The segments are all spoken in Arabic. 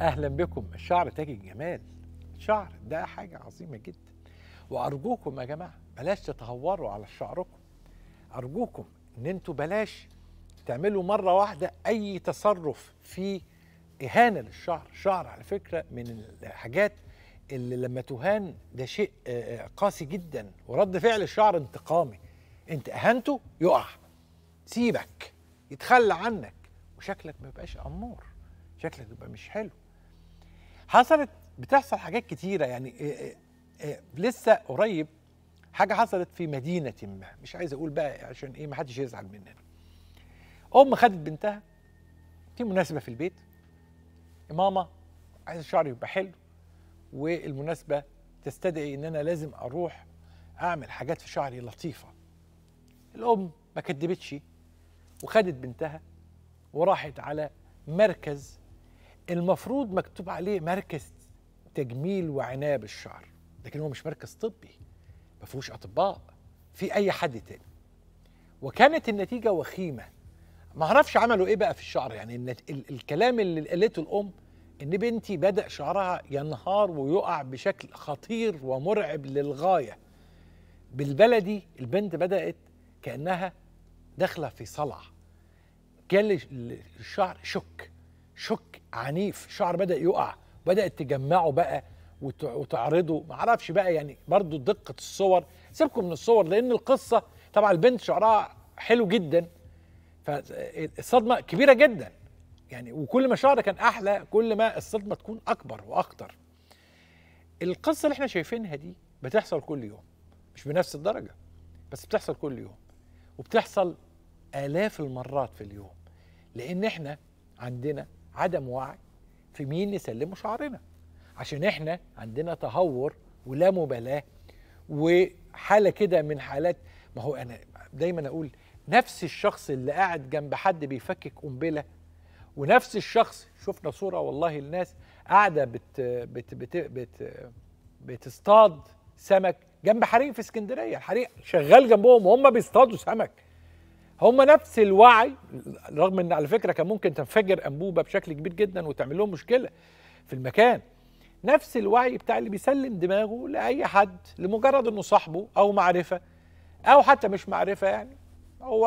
اهلا بكم الشعر تاج الجمال الشعر ده حاجه عظيمه جدا وارجوكم يا جماعه بلاش تتهوروا على شعركم ارجوكم ان انتوا بلاش تعملوا مره واحده اي تصرف في إهانة للشعر الشعر على فكرة من الحاجات اللي لما تهان ده شيء آه، آه، قاسي جدا ورد فعل الشعر انتقامي انت اهنته يقع سيبك يتخلى عنك وشكلك ما يبقاش امور شكلك يبقى مش حلو حصلت بتحصل حاجات كتيره يعني إيه إيه لسه قريب حاجه حصلت في مدينه ما مش عايز اقول بقى عشان ايه ما حدش يزعل مننا ام خدت بنتها في مناسبه في البيت ماما عايز شعري يبقى حلو والمناسبه تستدعي ان انا لازم اروح اعمل حاجات في شعري لطيفه الام ما كدبتش وخدت بنتها وراحت على مركز المفروض مكتوب عليه مركز تجميل وعنايه بالشعر لكن هو مش مركز طبي ما فيهوش اطباء في اي حد تاني وكانت النتيجه وخيمه ما اعرفش عملوا ايه بقى في الشعر يعني النت... ال... الكلام اللي قالته الام ان بنتي بدا شعرها ينهار ويقع بشكل خطير ومرعب للغايه بالبلدي البنت بدات كانها داخله في صلع كان الشعر شك شك عنيف شعر بدا يقع بدات تجمعه بقى وتعرضه معرفش بقى يعني برضو دقه الصور سيبكم من الصور لان القصه طبعا البنت شعرها حلو جدا فالصدمه كبيره جدا يعني وكل ما شعرها كان احلى كل ما الصدمه تكون اكبر واخطر القصه اللي احنا شايفينها دي بتحصل كل يوم مش بنفس الدرجه بس بتحصل كل يوم وبتحصل آلاف المرات في اليوم لأن إحنا عندنا عدم وعي في مين نسلمه شعرنا عشان احنا عندنا تهور ولا مبالاه وحاله كده من حالات ما هو انا دايما اقول نفس الشخص اللي قاعد جنب حد بيفكك قنبله ونفس الشخص شفنا صوره والله الناس قاعده بت بت بت بت بتصطاد سمك جنب حريق في اسكندريه الحريق شغال جنبهم وهم بيصطادوا سمك هم نفس الوعي رغم ان على فكره كان ممكن تنفجر انبوبه بشكل كبير جدا وتعمل لهم مشكله في المكان نفس الوعي بتاع اللي بيسلم دماغه لاي حد لمجرد انه صاحبه او معرفه او حتى مش معرفه يعني هو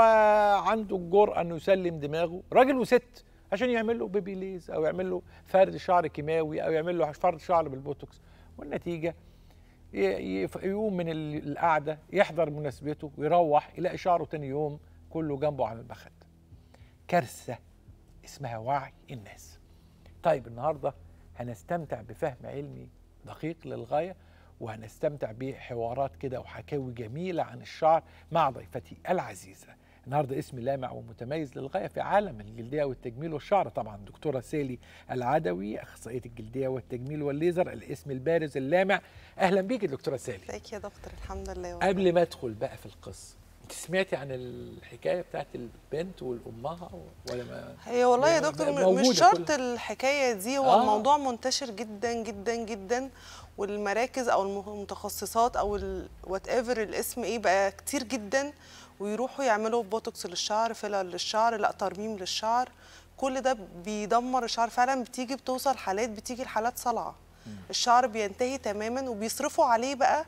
عنده الجرأه انه يسلم دماغه راجل وست عشان يعمل له بيبي ليز او يعمل له فرد شعر كيماوي او يعمل له فرد شعر بالبوتوكس والنتيجه يقوم من القعده يحضر مناسبته ويروح يلاقي شعره تاني يوم كله جنبه على المخد كارثة اسمها وعي الناس طيب النهاردة هنستمتع بفهم علمي دقيق للغاية وهنستمتع بحوارات كده وحكاوي جميلة عن الشعر مع ضيفتي العزيزة النهارده اسم لامع ومتميز للغايه في عالم الجلديه والتجميل والشعر طبعا دكتوره سالي العدوي اخصائيه الجلديه والتجميل والليزر الاسم البارز اللامع اهلا بيك دكتوره سالي ازيك يا دكتور الحمد لله قبل ما ادخل بقى في القصه انت سمعتي عن الحكايه بتاعت البنت والامها ولا ما هي والله يا دكتور مش شرط الحكايه دي هو آه. الموضوع منتشر جدا جدا جدا والمراكز او المتخصصات او وات ايفر الاسم ايه بقى كتير جدا ويروحوا يعملوا بوتوكس للشعر فيلر للشعر لا ترميم للشعر كل ده بيدمر الشعر فعلا بتيجي بتوصل حالات بتيجي الحالات صلعه الشعر بينتهي تماما وبيصرفوا عليه بقى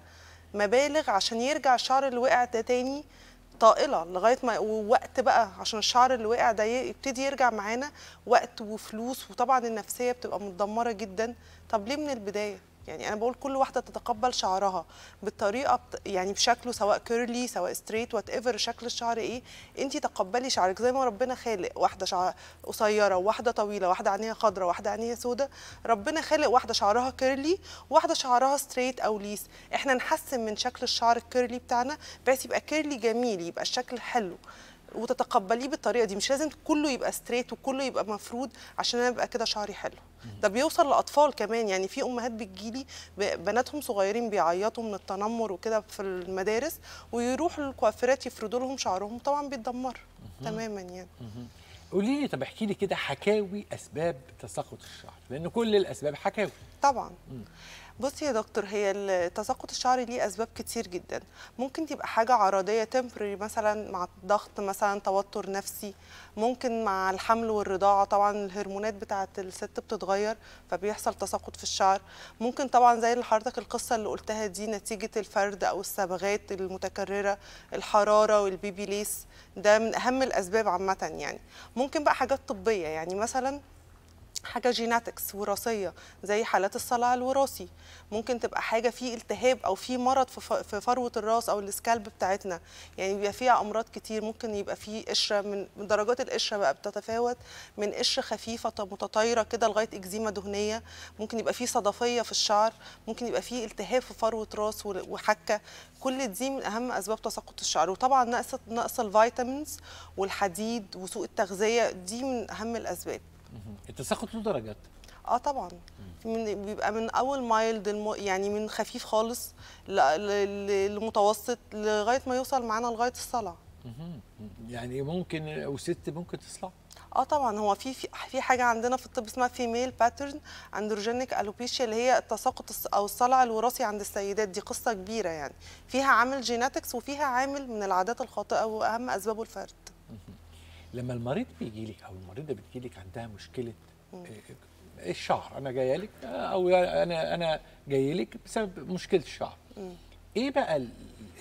مبالغ عشان يرجع الشعر اللي وقع ده تاني طائله لغايه ما ووقت بقى عشان الشعر اللي وقع ده يبتدي يرجع معانا وقت وفلوس وطبعا النفسيه بتبقى متدمره جدا طب ليه من البدايه يعني انا بقول كل واحده تتقبل شعرها بالطريقه بت... يعني بشكله سواء كيرلي سواء ستريت وات ايفر شكل الشعر ايه انت تقبلي شعرك زي ما ربنا خالق واحده شعر قصيره وواحده طويله واحده عينيها خضراء واحده عينيها سوداء ربنا خالق واحده شعرها كيرلي واحده شعرها ستريت او ليس احنا نحسن من شكل الشعر الكيرلي بتاعنا بحيث يبقى كيرلي جميل يبقى الشكل حلو وتتقبليه بالطريقه دي مش لازم كله يبقى ستريت وكله يبقى مفرود عشان انا ابقى كده شعري حلو ده بيوصل لاطفال كمان يعني في امهات بتجيلي بناتهم صغيرين بيعيطوا من التنمر وكده في المدارس ويروحوا الكوافيرات يفردوا لهم شعرهم طبعا بيتدمروا تماما يعني قولي لي طب احكي لي كده حكاوي اسباب تساقط الشعر لان كل الاسباب حكاوي طبعا بصي يا دكتور هي التساقط الشعري ليه اسباب كتير جدا ممكن تبقى حاجه عرضيه تمبري مثلا مع الضغط مثلا توتر نفسي ممكن مع الحمل والرضاعه طبعا الهرمونات بتاعه الست بتتغير فبيحصل تساقط في الشعر ممكن طبعا زي اللي حضرتك القصه اللي قلتها دي نتيجه الفرد او الصبغات المتكرره الحراره والبيبي ليس ده من اهم الاسباب عامه يعني ممكن بقى حاجات طبيه يعني مثلا حاجه جيناتكس وراثيه زي حالات الصلع الوراثي ممكن تبقى حاجه في التهاب او في مرض في فروه الراس او السكالب بتاعتنا يعني بيبقى فيها امراض كتير ممكن يبقى في قشره من درجات القشره بقى بتتفاوت من قشره خفيفه متطايره كده لغايه اكزيما دهنيه ممكن يبقى في صدفيه في الشعر ممكن يبقى في التهاب في فروه راس وحكه كل دي من اهم اسباب تساقط الشعر وطبعا نقص نقص الفيتامينز والحديد وسوء التغذيه دي من اهم الاسباب التساقط له درجات اه طبعا من بيبقى من اول مايلد يعني من خفيف خالص للمتوسط لمتوسط لغايه ما يوصل معانا لغايه الصلع يعني ممكن او ست ممكن تصلع اه طبعا هو في في حاجه عندنا في الطب اسمها فيميل باترن اندروجينيك الوبيشيا اللي هي التساقط او الصلع الوراثي عند السيدات دي قصه كبيره يعني فيها عامل جيناتكس وفيها عامل من العادات الخاطئه واهم اسبابه الفرد لما المريض بيجي لك او المريضه بتجي لك عندها مشكله آه، الشعر انا جايه لك او انا انا جاي لك بسبب مشكله الشعر ايه بقى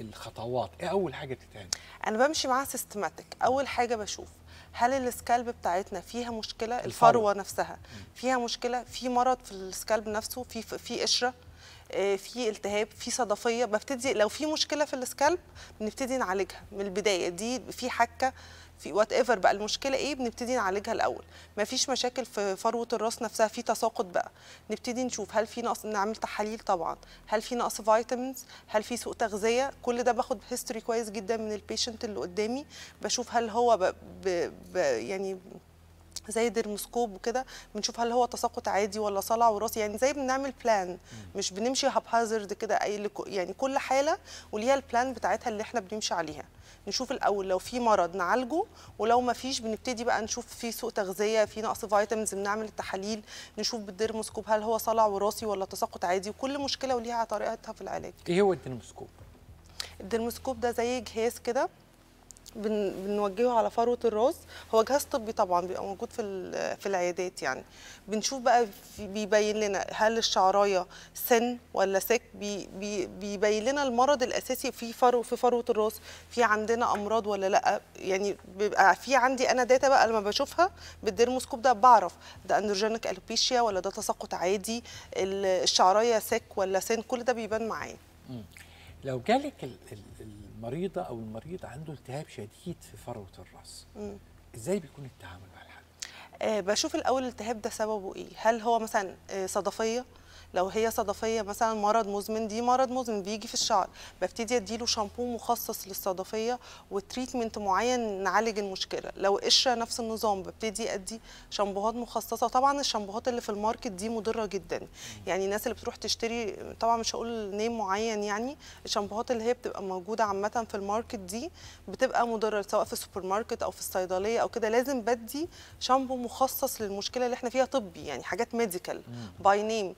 الخطوات ايه اول حاجه بتتعمل انا بمشي معاها سيستماتيك اول حاجه بشوف هل السكالب بتاعتنا فيها مشكله الفروه, الفروة نفسها فيها مشكله في مرض في السكالب نفسه في في قشره آه، في التهاب في صدفيه ببتدي لو في مشكله في السكالب بنبتدي نعالجها من البدايه دي في حكه في وات ايفر بقى المشكله ايه بنبتدي نعالجها الاول مفيش مشاكل في فروه الراس نفسها في تساقط بقى نبتدي نشوف هل في نقص نعمل تحاليل طبعا هل في نقص فيتامينز هل في سوء تغذيه كل ده باخد هيستوري كويس جدا من البيشنت اللي قدامي بشوف هل هو ب... ب... ب... يعني زي درمسكوب وكده بنشوف هل هو تساقط عادي ولا صلع وراثي يعني زي بنعمل بلان مش بنمشي هابهازرد كده اي يعني كل حاله وليها البلان بتاعتها اللي احنا بنمشي عليها نشوف الاول لو في مرض نعالجه ولو ما فيش بنبتدي بقى نشوف في سوء تغذيه في نقص فيتامينز بنعمل التحاليل نشوف بالديرموسكوب هل هو صلع وراثي ولا تساقط عادي وكل مشكله وليها طريقتها في العلاج ايه هو الديرموسكوب الديرموسكوب ده زي جهاز كده بنوجهه على فروه الراس هو جهاز طبي طبعا بيبقى موجود في في العيادات يعني بنشوف بقى بيبين لنا هل الشعرايه سن ولا سك بي بي بيبين لنا المرض الاساسي في فرو في فروه الراس في عندنا امراض ولا لا يعني بيبقى في عندي انا داتا بقى لما بشوفها بالديرموسكوب ده بعرف ده اندروجينيك الوبيشيا ولا ده تساقط عادي الشعرايه سك ولا سن كل ده بيبان معايا لو جالك ال ال ال المريضه او المريض عنده التهاب شديد في فروه الراس مم. ازاي بيكون التعامل مع الحاله أه بشوف الاول التهاب ده سببه ايه هل هو مثلا آه، صدفيه لو هي صدفيه مثلا مرض مزمن دي مرض مزمن بيجي في الشعر ببتدي اديله شامبو مخصص للصدفيه وتريتمنت معين نعالج المشكله لو قشره نفس النظام ببتدي ادي شامبوهات مخصصه طبعا الشامبوهات اللي في الماركت دي مضره جدا يعني الناس اللي بتروح تشتري طبعا مش هقول نيم معين يعني الشامبوهات اللي هي بتبقى موجوده عامه في الماركت دي بتبقى مضره سواء في السوبر ماركت او في الصيدليه او كده لازم بدي شامبو مخصص للمشكله اللي احنا فيها طبي يعني حاجات ميديكال باي نيم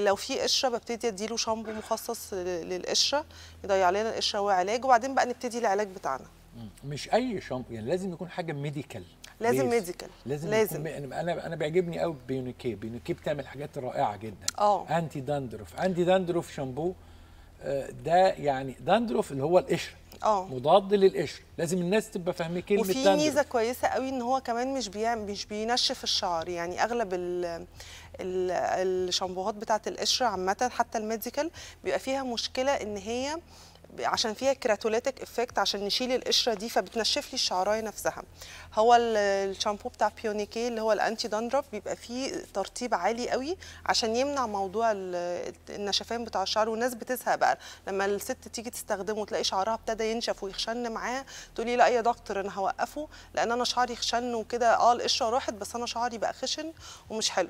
لو في قشره ببتدي اديله شامبو مخصص للقشره يضيع لنا القشره وعلاج وبعدين بقى نبتدي العلاج بتاعنا مش اي شامبو يعني لازم يكون حاجه ميديكال لازم ميديكال لازم, لازم. يكون انا انا بيعجبني قوي بيونيكي بيونيكي بتعمل حاجات رائعه جدا اه انتي داندروف انتي داندروف شامبو آه، ده يعني داندروف اللي هو القشره اه مضاد للقشر لازم الناس تبقى فاهمه كلمه وفي ميزه كويسه قوي ان هو كمان مش بيعمل مش بينشف الشعر يعني اغلب ال الشامبوهات بتاعت القشره عامه حتى الميديكال بيبقى فيها مشكله ان هي عشان فيها كراتوليتك افكت عشان نشيل القشره دي فبتنشف لي الشعرايه نفسها هو الشامبو بتاع بيونيكي اللي هو الانتي داندرف بيبقى فيه ترطيب عالي قوي عشان يمنع موضوع النشفان بتاع الشعر والناس بتزهق بقى لما الست تيجي تستخدمه تلاقي شعرها ابتدى ينشف ويخشن معاه تقولي لا يا دكتور انا هوقفه لان انا شعري خشن وكده اه القشره راحت بس انا شعري بقى خشن ومش حلو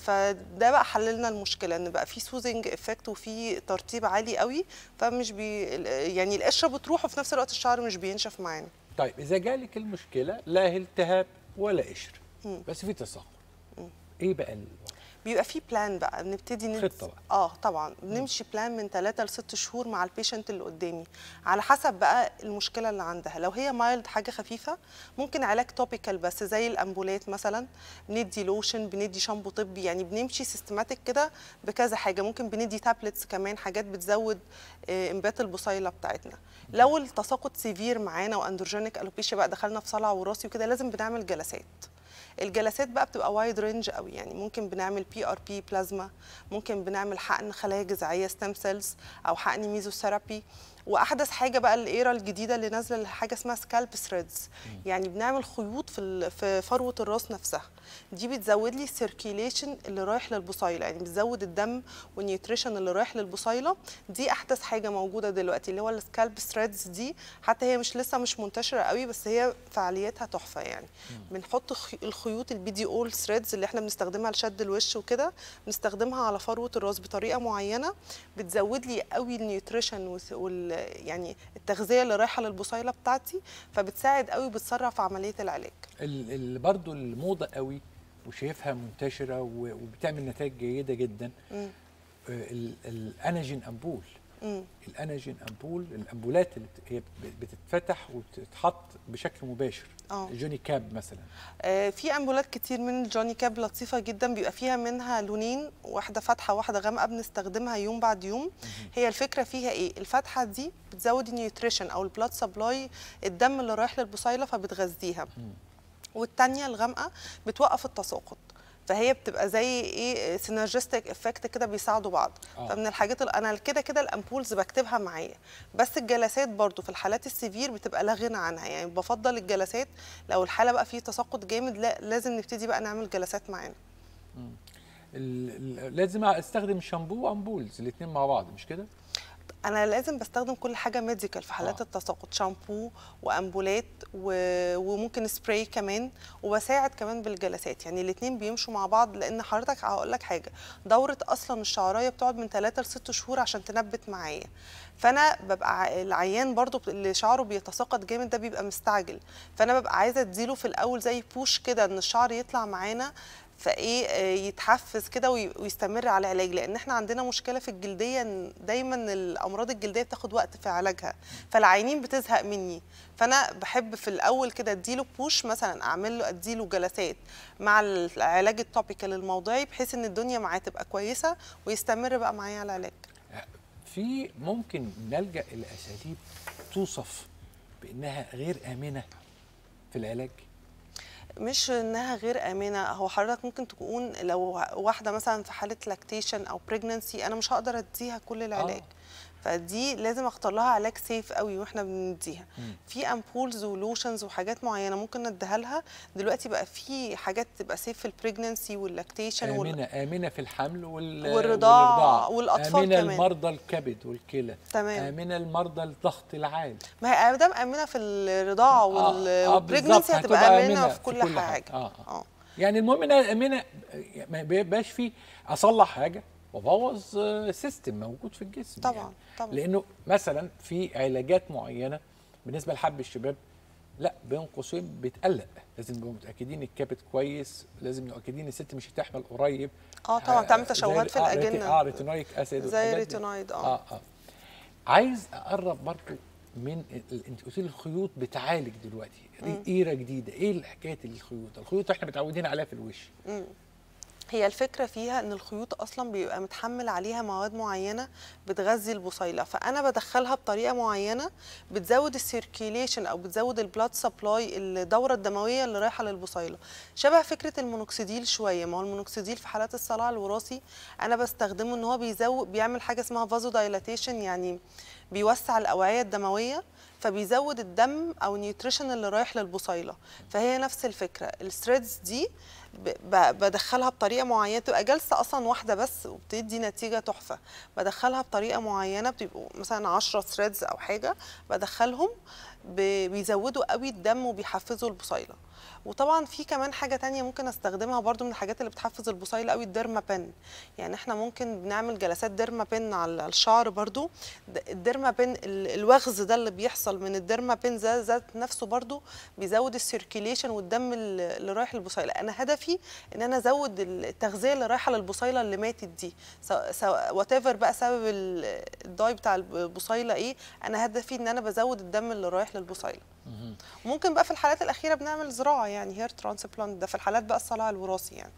فده بقى حللنا المشكله ان بقى فيه سوزنج افكت وفي ترطيب عالي قوي فمش بي يعني القشره بتروح وفي نفس الوقت الشعر مش بينشف معانا طيب اذا جالك المشكله لا التهاب ولا قشر بس في تساقط ايه بقى بيبقى في بلان بقى بنبتدي نت... خطه بقى. اه طبعا بنمشي بلان من 3 ل 6 شهور مع البيشنت اللي قدامي على حسب بقى المشكله اللي عندها لو هي مايلد حاجه خفيفه ممكن علاج توبيكال بس زي الامبولات مثلا بندي لوشن بندي شامبو طبي يعني بنمشي سيستماتيك كده بكذا حاجه ممكن بندي تابلتس كمان حاجات بتزود آه، انبات البصيله بتاعتنا لو التساقط سيفير معانا واندروجينيك الوبيشيا بقى دخلنا في صلع وراسي وكده لازم بنعمل جلسات الجلسات بقى بتبقى وايد رينج قوي يعني ممكن بنعمل بي ار بي بلازما ممكن بنعمل حقن خلايا جذعيه ستيم سيلز او حقن ميزوثيرابي واحدث حاجه بقى الايرا الجديده اللي نازله حاجه اسمها سكالب ثريدز يعني بنعمل خيوط في في فروه الراس نفسها دي بتزود لي السيركيليشن اللي رايح للبصيله يعني بتزود الدم والنيوتريشن اللي رايح للبصيله دي احدث حاجه موجوده دلوقتي اللي هو السكالب ثريدز دي حتى هي مش لسه مش منتشره قوي بس هي فعاليتها تحفه يعني بنحط الخيوط البي دي اول ثريدز اللي احنا بنستخدمها لشد الوش وكده بنستخدمها على فروه الراس بطريقه معينه بتزود لي قوي النيوتريشن وال يعني التغذيه اللي رايحه للبصيله بتاعتي فبتساعد قوي بتسرع في عمليه العلاج اللي برضو الموضه قوي وشايفها منتشره وبتعمل نتائج جيده جدا آه، الاناجين امبول الاناجين امبول الامبولات اللي هي بتتفتح وتتحط بشكل مباشر أوه. جوني كاب مثلا آه في امبولات كتير من الجوني كاب لطيفه جدا بيبقى فيها منها لونين واحده فاتحه واحده غامقه بنستخدمها يوم بعد يوم هي الفكره فيها ايه الفاتحه دي بتزود النيوتريشن او البلاد سبلاي الدم اللي رايح للبصيله فبتغذيها والثانيه الغامقه بتوقف التساقط فهي بتبقى زي ايه سينرجيستك افكت كده بيساعدوا بعض آه. فمن الحاجات انا كده كده الامبولز بكتبها معايا بس الجلسات برضو في الحالات السيفير بتبقى لا غنى عنها يعني بفضل الجلسات لو الحاله بقى فيه تساقط جامد لا لازم نبتدي بقى نعمل جلسات معانا لازم استخدم شامبو وامبولز الاثنين مع بعض مش كده انا لازم بستخدم كل حاجه ميديكال في حالات آه. التساقط شامبو وامبولات و... وممكن سبراي كمان وبساعد كمان بالجلسات يعني الاثنين بيمشوا مع بعض لان حضرتك هقول لك حاجه دوره اصلا الشعرايه بتقعد من 3 ل 6 شهور عشان تنبت معايا فانا ببقى العيان برضو اللي شعره بيتساقط جامد ده بيبقى مستعجل فانا ببقى عايزه اديله في الاول زي بوش كده ان الشعر يطلع معانا فايه آه، يتحفز كده ويستمر على العلاج لان احنا عندنا مشكله في الجلديه ان دايما الامراض الجلديه بتاخد وقت في علاجها فالعينين بتزهق مني فانا بحب في الاول كده اديله بوش مثلا اعمل له اديله جلسات مع العلاج التوبيكال الموضعي بحيث ان الدنيا معاه تبقى كويسه ويستمر بقى معايا على العلاج أه، في ممكن نلجا لاساليب توصف بانها غير امنه في العلاج مش انها غير امنه هو حضرتك ممكن تكون لو واحده مثلا في حاله لاكتيشن او بريجننسي انا مش هقدر اديها كل العلاج آه. فدي لازم اختار لها علاج سيف قوي واحنا بنديها في امبولز ولوشنز وحاجات معينه ممكن نديها لها دلوقتي بقى في حاجات تبقى سيف في البريجننسي واللاكتيشن امنه وال... امنه في الحمل وال... والرضاعة, والرضاع والاطفال امنه كمان. المرضى الكبد والكلى تمام امنه المرضى الضغط العالي ما هي دام امنه في الرضاعه والبريجننسي آه. آه, آه، هتبقى, هتبقى امنه في كل, في كل حاجه, حاجة. آه. آه. آه. يعني المهم انها امنه ما بيبقاش في اصلح حاجه وبوظ سيستم موجود في الجسم طبعا يعني. طبعا لانه مثلا في علاجات معينه بالنسبه لحب الشباب لا بين قوسين بتقلق لازم نبقى متاكدين الكبد كويس لازم متاكدين الست مش هتحمل قريب اه طبعا تعمل آه، تشوهات في آه، الاجنه اه ريتينويك اسيد زي ريتينويد آه. آه. اه عايز اقرب برضه من انت قلت لي الخيوط بتعالج دلوقتي دي ايره جديده ايه حكايه الخيوط الخيوط احنا متعودين عليها في الوش مم. هي الفكرة فيها ان الخيوط اصلا بيبقى متحمل عليها مواد معينة بتغذي البصيلة فانا بدخلها بطريقة معينة بتزود السيركيليشن او بتزود البلاد سبلاي الدورة الدموية اللي رايحة للبصيلة شبه فكرة المونوكسيديل شوية ما هو المونوكسيديل في حالات الصلع الوراثي انا بستخدمه ان هو بيزود بيعمل حاجة اسمها فازو دايلاتيشن يعني بيوسع الاوعيه الدمويه فبيزود الدم او النيوتريشن اللي رايح للبصيله فهي نفس الفكره الثريدز دي بدخلها بطريقه معينه تبقى جلسه اصلا واحده بس وبتدي نتيجه تحفه بدخلها بطريقه معينه بتبقوا مثلا 10 ثريدز او حاجه بدخلهم بيزودوا قوي الدم وبيحفزوا البصيله وطبعا في كمان حاجه تانية ممكن استخدمها برضو من الحاجات اللي بتحفز البصيله قوي الديرما بن يعني احنا ممكن بنعمل جلسات ديرما بن على الشعر برضو الديرما بن الوغز ده اللي بيحصل من الديرما بن ذات نفسه برضو بيزود السيركيليشن والدم اللي رايح للبصيله انا هدفي ان انا ازود التغذيه اللي رايحه للبصيله اللي ماتت دي وات بقى سبب الداي بتاع البصيله ايه انا هدفي ان انا بزود الدم اللي رايح للبصيله وممكن بقى في الحالات الاخيره بنعمل زراعه يعني هير ترانسبلانت ده في الحالات بقى الصلع الوراثي يعني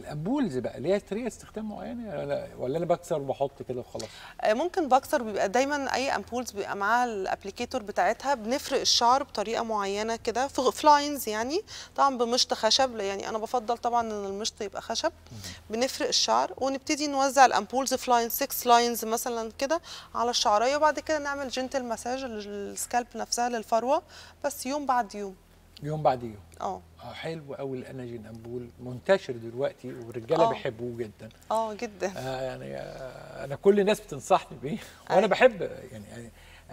الامبولز بقى ليها طريقه استخدام معينه ولا ولا انا بكسر وبحط كده وخلاص آه، ممكن بكسر بيبقى دايما اي امبولز بيبقى معاها الابليكيتور بتاعتها بنفرق الشعر بطريقه معينه كده في فلاينز يعني طبعا بمشط خشب يعني انا بفضل طبعا ان المشط يبقى خشب بنفرق الشعر ونبتدي نوزع الامبولز في لاين 6 لاينز مثلا كده على الشعريه وبعد كده نعمل جنتل مساج للسكالب نفسها للفروه بس يوم بعد يوم يوم بعد يوم اه, آه، حلو قوي الاناجين امبول منتشر دلوقتي والرجاله آه. بيحبوه جدا اه جدا آه يعني آه انا كل الناس بتنصحني بيه وانا بحب يعني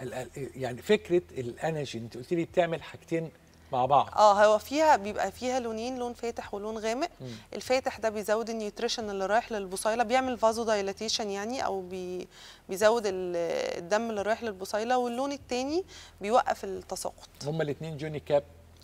يعني يعني فكره الاناجين انت قلت لي بتعمل حاجتين مع بعض اه هو فيها بيبقى فيها لونين لون فاتح ولون غامق م. الفاتح ده بيزود النيوتريشن اللي رايح للبصيله بيعمل فازو دايلاتيشن يعني او بي بيزود الدم اللي رايح للبصيله واللون الثاني بيوقف التساقط هما الاثنين جوني كاب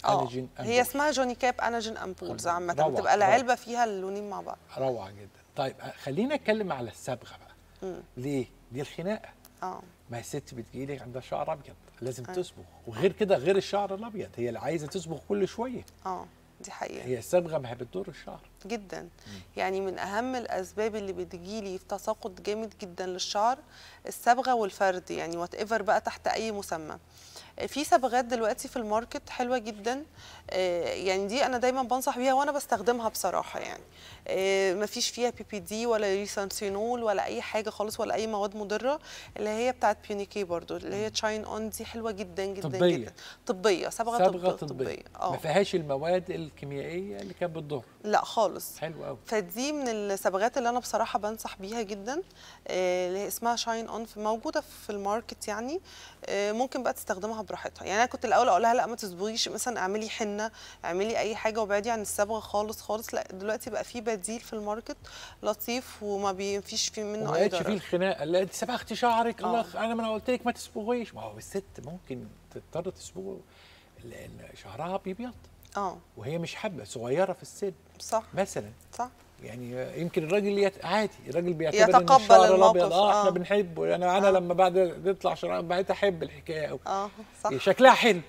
امبول آه، هي اسمها جوني كاب اناجين امبولز عامه بتبقى العلبه فيها اللونين مع بعض روعه جدا طيب آه، خلينا نتكلم على الصبغه بقى مم. ليه دي الخناقه اه ما هي الست بتجيلي عندها شعر ابيض لازم أه. تصبغ وغير كده غير الشعر الابيض هي اللي عايزه تصبغ كل شويه اه دي حقيقه هي الصبغه ما هي بتضر الشعر جدا مم. يعني من اهم الاسباب اللي بتجيلي في تساقط جامد جدا للشعر الصبغه والفرد يعني وات ايفر بقى تحت اي مسمى في صبغات دلوقتي في الماركت حلوه جدا آه، يعني دي انا دايما بنصح بيها وانا بستخدمها بصراحه يعني آه، مفيش فيها بي بي دي ولا ريسانسينول ولا اي حاجه خالص ولا اي مواد مضره اللي هي بتاعت بيونيكي برضو اللي هي تشاين اون دي حلوه جدا جدا طبية. جدا طبيه صبغه, صبغة طبيه, طبية. اه ما فيهاش المواد الكيميائيه اللي كانت بتضر لا خالص حلو قوي فدي من الصبغات اللي انا بصراحه بنصح بيها جدا آه، اللي اسمها شاين اون موجوده في الماركت يعني ممكن بقى تستخدمها براحتها يعني انا كنت الاول اقول لها لا ما تصبغيش مثلا اعملي حنه اعملي اي حاجه وبعدي عن الصبغه خالص خالص لا دلوقتي بقى في بديل في الماركت لطيف وما بينفيش فيه منه اي ضرر ما فيه الخناقه لا انت صبغتي شعرك آه. الله انا ما انا قلت لك ما تصبغيش ما هو الست ممكن تضطر تصبغه لان شعرها بيبيض اه وهي مش حابه صغيره في السن صح مثلا صح يعني يمكن الراجل يت... عادي الراجل بيعتبر يتقبل الشعر الابيض اه احنا آه. بنحب يعني انا آه. لما بعد تطلع شعر بقيت احب الحكايه قوي اه صح إيه، شكلها حلو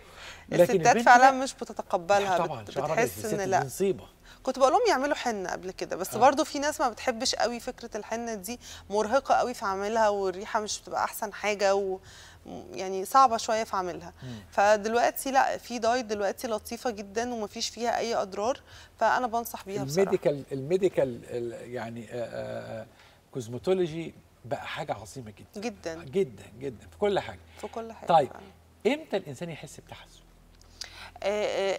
الستات فعلا مش بتتقبلها طبعا بتحس ان لا مصيبه كنت بقول لهم يعملوا حنه قبل كده بس آه. برضو في ناس ما بتحبش قوي فكره الحنه دي مرهقه قوي في عملها والريحه مش بتبقى احسن حاجه و... يعني صعبه شويه في عملها فدلوقتي لا في دايت دلوقتي لطيفه جدا ومفيش فيها اي اضرار فانا بنصح بيها بصراحه الميديكال الميديكال يعني كوزماتولوجي بقى حاجه عظيمه جدا جدا جدا جدا في كل حاجه في كل حاجه طيب امتى الانسان يحس بتحسن آه،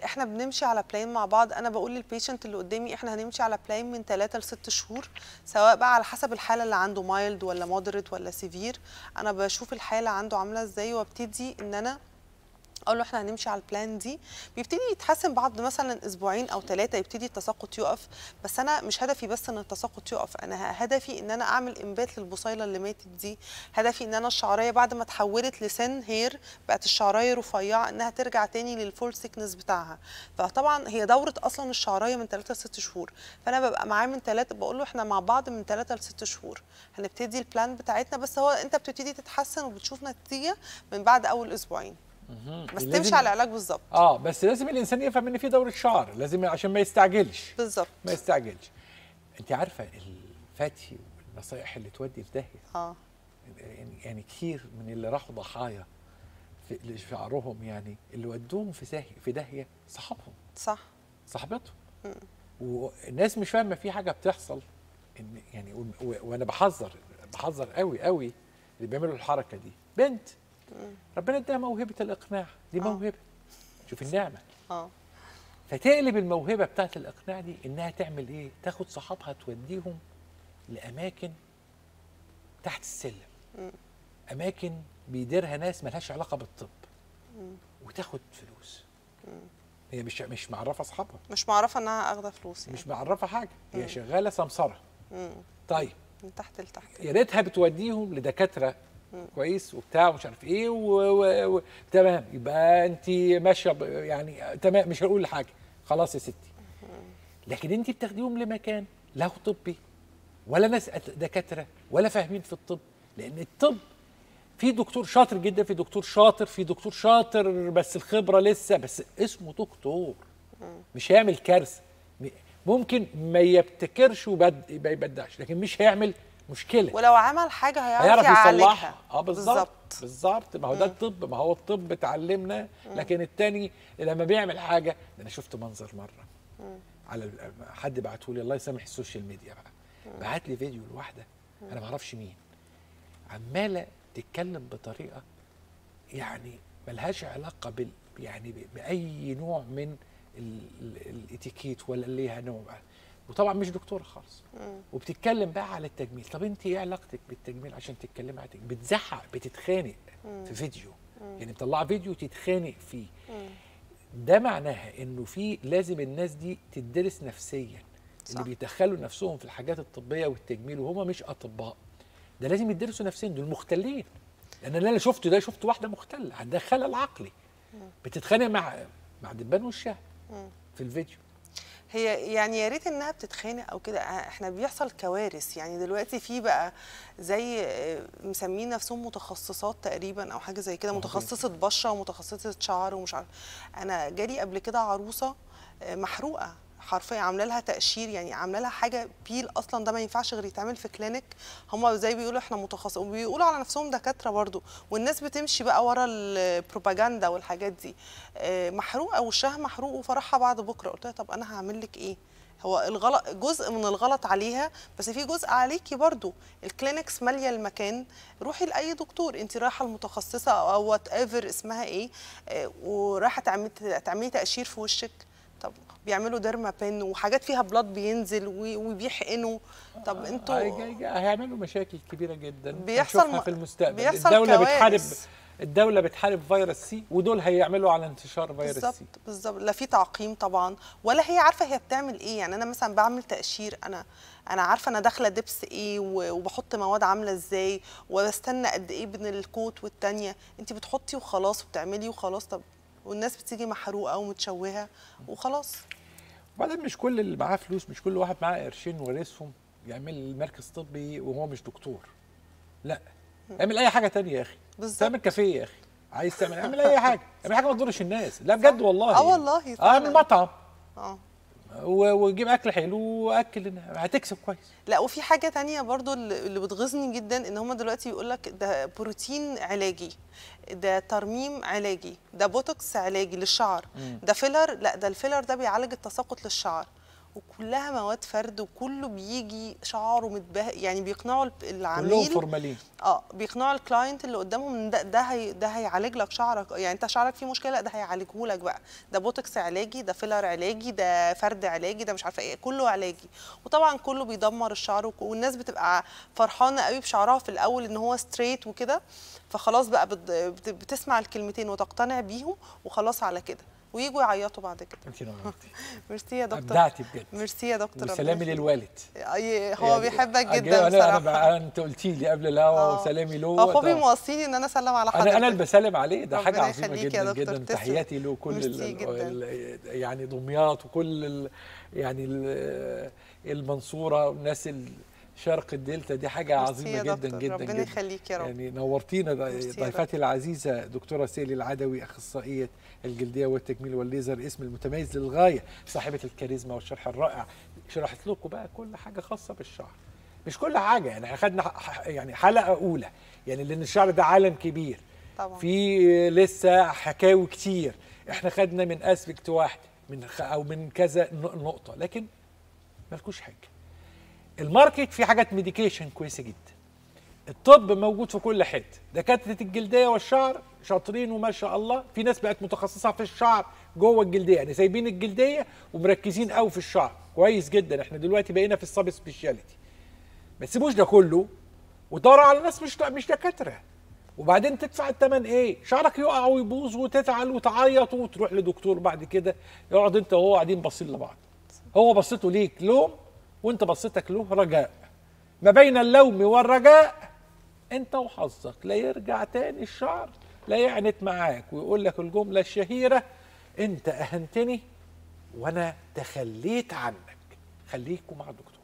آه، احنا بنمشي على بلان مع بعض انا بقول للبيشنت اللي قدامي احنا هنمشي على بلان من 3 ل 6 شهور سواء بقى على حسب الحاله اللي عنده مايلد ولا مودريت ولا سيفير انا بشوف الحاله عنده عامله ازاي وابتدي ان انا اقول له احنا هنمشي على البلان دي بيبتدي يتحسن بعد مثلا اسبوعين او ثلاثه يبتدي التساقط يقف بس انا مش هدفي بس ان التساقط يقف انا هدفي ان انا اعمل انبات للبصيله اللي ماتت دي هدفي ان انا الشعريه بعد ما اتحولت لسن هير بقت الشعريه رفيعه انها ترجع تاني للفول سيكنس بتاعها فطبعا هي دوره اصلا الشعريه من 3 ل 6 شهور فانا ببقى معاه من 3 بقول له احنا مع بعض من 3 ل 6 شهور هنبتدي البلان بتاعتنا بس هو انت بتبتدي تتحسن وبتشوف نتيجه من بعد اول اسبوعين بس تمشي على العلاج بالظبط اه بس لازم الانسان يفهم ان في دوره شعر لازم عشان ما يستعجلش بالظبط ما يستعجلش انت عارفه الفتي والنصايح اللي تودي في داهيه اه يعني, يعني كثير من اللي راحوا ضحايا في شعرهم يعني اللي ودوهم في داهيه في داهيه صحابهم صح صاحبتهم والناس مش فاهمه في حاجه بتحصل ان يعني وانا بحذر بحذر قوي قوي اللي بيعملوا الحركه دي بنت ربنا اداها موهبه الاقناع دي آه. موهبه شوف النعمه اه فتقلب الموهبه بتاعت الاقناع دي انها تعمل ايه تاخد صحابها توديهم لاماكن تحت السلم اماكن بيديرها ناس ملهاش علاقه بالطب وتاخد فلوس هي مش مش معرفه اصحابها مش معرفه انها اخده فلوس يعني. مش معرفه حاجه هي شغاله سمسره طيب من تحت لتحت يا ريتها بتوديهم لدكاتره كويس وبتاع ومش عارف ايه و... و... تمام يبقى انت ماشيه ب... يعني تمام مش هقول حاجه خلاص يا ستي لكن انت بتاخديهم لمكان لا هو طبي ولا ناس دكاتره ولا فاهمين في الطب لان الطب في دكتور شاطر جدا في دكتور شاطر في دكتور شاطر بس الخبره لسه بس اسمه دكتور مش هيعمل كارثه ممكن ما يبتكرش وما يبدعش لكن مش هيعمل مشكله ولو عمل حاجه هيعرف, هيعرف يصلحها اه بالظبط بالظبط ما هو ده الطب ما هو الطب اتعلمنا لكن التاني لما بيعمل حاجه انا شفت منظر مره مم. على حد بعته لي الله يسامح السوشيال ميديا بقى بعت لي فيديو لواحده انا ما اعرفش مين عماله تتكلم بطريقه يعني ملهاش علاقه بال يعني باي نوع من الاتيكيت ولا ليها نوع وطبعا مش دكتوره خالص وبتتكلم بقى على التجميل طب انت ايه علاقتك بالتجميل عشان تتكلمي على التجميل بتزحق بتتخانق في فيديو يعني مطلعه فيديو تتخانق فيه ده معناها انه في لازم الناس دي تدرس نفسيا صح. اللي بيدخلوا نفسهم في الحاجات الطبيه والتجميل وهم مش اطباء ده لازم يدرسوا نفسيا دول مختلين لان اللي انا شفته ده شفت واحده مختله عندها خلل عقلي بتتخانق مع مع دبان وشها في الفيديو هي يعني يا ريت انها بتتخانق او كده احنا بيحصل كوارث يعني دلوقتي في بقى زي آه، مسمين نفسهم متخصصات تقريبا او حاجه زي كده متخصصه بشره ومتخصصه شعر ومش عارف انا جالي قبل كده عروسه آه، محروقه حرفيا عامله لها تقشير يعني عامله لها حاجه بيل اصلا ده ما ينفعش غير يتعمل في كلينك هم زي بيقولوا احنا متخصصين وبيقولوا على نفسهم دكاتره برضو والناس بتمشي بقى ورا البروباجندا والحاجات دي آه، محروقه وشها محروق وفرحها بعد بكره قلت لها طب انا هعمل لك ايه هو الغلط جزء من الغلط عليها بس في جزء عليكي برضو الكلينكس ماليه المكان روحي لاي دكتور انت رايحه المتخصصه او وات ايفر اسمها ايه آه، ورايحه تعملي تعملي تاشير في وشك بيعملوا ديرما بين وحاجات فيها بلاط بينزل وبيحقنوا طب انتوا هيعملوا مشاكل كبيره جدا بيحصل في المستقبل بيحصل الدوله كوارث. بتحارب الدوله بتحارب فيروس سي ودول هيعملوا على انتشار فيروس سي بالظبط بالظبط لا في تعقيم طبعا ولا هي عارفه هي بتعمل ايه يعني انا مثلا بعمل تاشير انا انا عارفه انا داخله دبس ايه وبحط مواد عامله ازاي وبستنى قد ايه بين الكوت والتانيه انت بتحطي وخلاص وبتعملي وخلاص طب والناس بتيجي محروقه ومتشوهه وخلاص وبعدين مش كل اللي معاه فلوس مش كل واحد معاه قرشين ورثهم يعمل مركز طبي وهو مش دكتور لا اعمل اي حاجه تانية يا اخي بالظبط تعمل كافيه يا اخي عايز تعمل اعمل اي حاجه اعمل حاجه ما تضرش الناس لا بجد والله اه والله آه، اعمل مطعم اه وجيب اكل حلو واكل هتكسب كويس لا وفي حاجه تانية برضو اللي بتغيظني جدا ان هم دلوقتي بيقول لك ده بروتين علاجي ده ترميم علاجي ده بوتوكس علاجي للشعر مم. ده فيلر لا ده الفيلر ده بيعالج التساقط للشعر وكلها مواد فرد وكله بيجي شعره متبه يعني بيقنعوا العميل كلهم فورمالين اه بيقنعوا الكلاينت اللي قدامهم ان ده ده, هي ده هيعالج لك شعرك يعني انت شعرك فيه مشكله لا ده هيعالجه لك بقى ده بوتوكس علاجي ده فيلر علاجي ده فرد علاجي ده مش عارفه ايه كله علاجي وطبعا كله بيدمر الشعر والناس بتبقى فرحانه قوي بشعرها في الاول ان هو ستريت وكده فخلاص بقى بتسمع الكلمتين وتقتنع بيهم وخلاص على كده ويجوا يعيطوا بعد كده انت نورتي ميرسي يا دكتور ابدعتي بجد ميرسي يا دكتور وسلامي للوالد هو يعني بيحبك جدا انا انا انت قلتي لي قبل الهوا آه. وسلامي له هو بيوصيني ان انا اسلم على حضرتك انا انا اللي بسلم عليه ده حاجه عظيمه جدا جدا تحياتي له كل الـ الـ يعني دمياط وكل الـ يعني المنصوره والناس اللي شرق الدلتا دي حاجه عظيمه جدا جدا ربنا يخليك يا رب يعني نورتينا ضيفتي العزيزه دكتوره سيلي العدوي اخصائيه الجلديه والتجميل والليزر اسم المتميز للغايه صاحبه الكاريزما والشرح الرائع شرحت لكم بقى كل حاجه خاصه بالشعر مش كل حاجه يعني احنا خدنا يعني حلقه اولى يعني لان الشعر ده عالم كبير طبعا في لسه حكاوي كتير احنا خدنا من اسبكت واحد من او من كذا نقطه لكن مالكوش حاجه الماركت فيه حاجات ميديكيشن كويسه جدا الطب موجود في كل حته دكاتره الجلديه والشعر شاطرين وما شاء الله في ناس بقت متخصصه في الشعر جوه الجلديه يعني سايبين الجلديه ومركزين قوي في الشعر كويس جدا احنا دلوقتي بقينا في السب سبيشاليتي ما تسيبوش ده كله ودوروا على ناس مش مش دكاتره وبعدين تدفع الثمن ايه؟ شعرك يقع ويبوظ وتتعل وتعيط وتروح لدكتور بعد كده يقعد انت وهو قاعدين باصين لبعض. هو بصيته ليك لوم وانت بصيتك له رجاء ما بين اللوم والرجاء انت وحظك لا يرجع تاني الشعر لا يعنت معاك ويقول لك الجملة الشهيرة انت اهنتني وانا تخليت عنك خليكم مع الدكتور